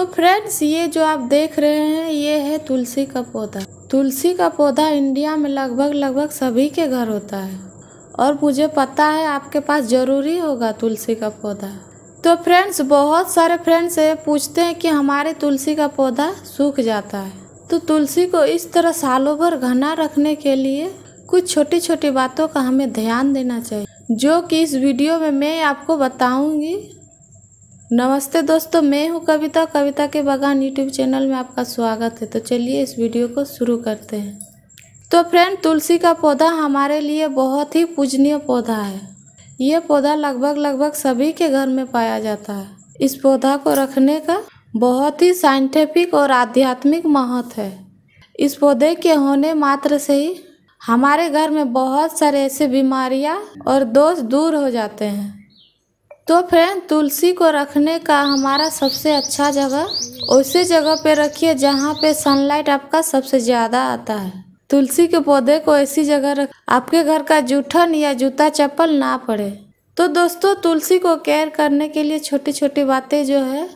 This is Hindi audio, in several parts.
तो फ्रेंड्स ये जो आप देख रहे हैं ये है तुलसी का पौधा तुलसी का पौधा इंडिया में लगभग लगभग सभी के घर होता है और मुझे पता है आपके पास ज़रूरी होगा तुलसी का पौधा तो फ्रेंड्स बहुत सारे फ्रेंड्स ये पूछते हैं कि हमारे तुलसी का पौधा सूख जाता है तो तुलसी को इस तरह सालों भर घना रखने के लिए कुछ छोटी छोटी बातों का हमें ध्यान देना चाहिए जो कि इस वीडियो में मैं आपको बताऊंगी नमस्ते दोस्तों मैं हूं कविता कविता के बगान यूट्यूब चैनल में आपका स्वागत है तो चलिए इस वीडियो को शुरू करते हैं तो फ्रेंड तुलसी का पौधा हमारे लिए बहुत ही पूजनीय पौधा है ये पौधा लगभग लगभग सभी के घर में पाया जाता है इस पौधा को रखने का बहुत ही साइंटिफिक और आध्यात्मिक महत्व है इस पौधे के होने मात्र से ही हमारे घर में बहुत सारे ऐसे बीमारियाँ और दोष दूर हो जाते हैं तो फ्रेंड तुलसी को रखने का हमारा सबसे अच्छा जगह उसी जगह पे रखिए जहाँ पे सनलाइट आपका सबसे ज़्यादा आता है तुलसी के पौधे को ऐसी जगह रख आपके घर का जूठन या जूता चप्पल ना पड़े तो दोस्तों तुलसी को केयर करने के लिए छोटी छोटी बातें जो है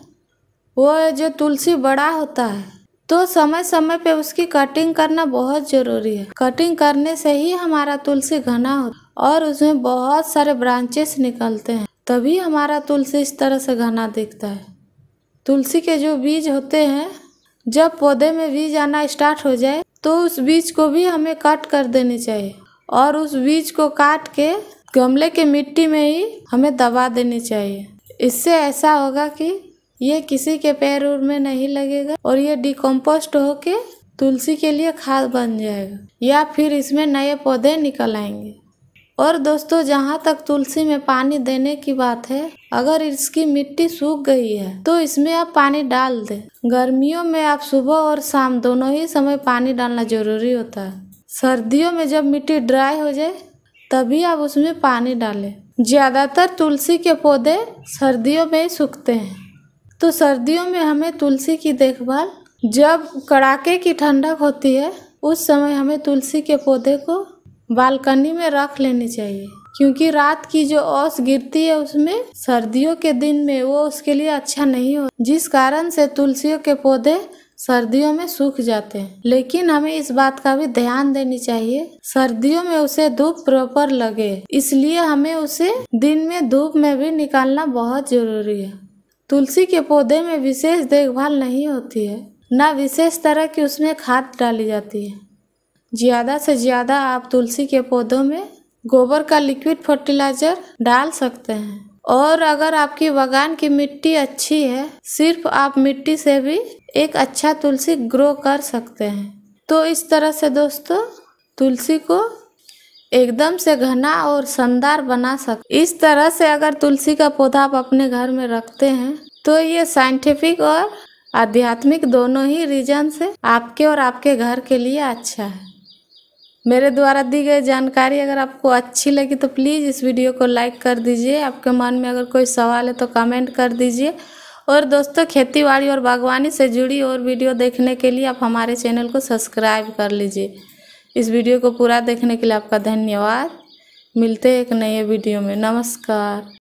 वो जो तुलसी बड़ा होता है तो समय समय पे उसकी कटिंग करना बहुत ज़रूरी है कटिंग करने से ही हमारा तुलसी घना होता और उसमें बहुत सारे ब्रांचेस निकलते हैं तभी हमारा तुलसी इस तरह से घना दिखता है तुलसी के जो बीज होते हैं जब पौधे में बीज आना स्टार्ट हो जाए तो उस बीज को भी हमें कट कर देने चाहिए और उस बीज को काट के गमले के मिट्टी में ही हमें दबा देनी चाहिए इससे ऐसा होगा कि ये किसी के पैर उर में नहीं लगेगा और ये डिकम्पोस्ट होके तुलसी के लिए खाद बन जाएगा या फिर इसमें नए पौधे निकल आएंगे और दोस्तों जहाँ तक तुलसी में पानी देने की बात है अगर इसकी मिट्टी सूख गई है तो इसमें आप पानी डाल दें गर्मियों में आप सुबह और शाम दोनों ही समय पानी डालना जरूरी होता है सर्दियों में जब मिट्टी ड्राई हो जाए तभी आप उसमें पानी डालें ज़्यादातर तुलसी के पौधे सर्दियों में ही सूखते हैं तो सर्दियों में हमें तुलसी की देखभाल जब कड़ाके की ठंडक होती है उस समय हमें तुलसी के पौधे को बालकनी में रख लेनी चाहिए क्योंकि रात की जो ओस गिरती है उसमें सर्दियों के दिन में वो उसके लिए अच्छा नहीं हो जिस कारण से तुलसियों के पौधे सर्दियों में सूख जाते हैं लेकिन हमें इस बात का भी ध्यान देनी चाहिए सर्दियों में उसे धूप प्रॉपर लगे इसलिए हमें उसे दिन में धूप में भी निकालना बहुत जरूरी है तुलसी के पौधे में विशेष देखभाल नहीं होती है न विशेष तरह की उसमें खाद डाली जाती है ज़्यादा से ज़्यादा आप तुलसी के पौधों में गोबर का लिक्विड फर्टिलाइजर डाल सकते हैं और अगर आपकी बागान की मिट्टी अच्छी है सिर्फ आप मिट्टी से भी एक अच्छा तुलसी ग्रो कर सकते हैं तो इस तरह से दोस्तों तुलसी को एकदम से घना और शानदार बना सक इस तरह से अगर तुलसी का पौधा आप अपने घर में रखते हैं तो ये साइंटिफिक और आध्यात्मिक दोनों ही रीजन से आपके और आपके घर के लिए अच्छा है मेरे द्वारा दी गई जानकारी अगर आपको अच्छी लगी तो प्लीज़ इस वीडियो को लाइक कर दीजिए आपके मन में अगर कोई सवाल है तो कमेंट कर दीजिए और दोस्तों खेतीबाड़ी और बागवानी से जुड़ी और वीडियो देखने के लिए आप हमारे चैनल को सब्सक्राइब कर लीजिए इस वीडियो को पूरा देखने के लिए आपका धन्यवाद मिलते हैं एक नए वीडियो में नमस्कार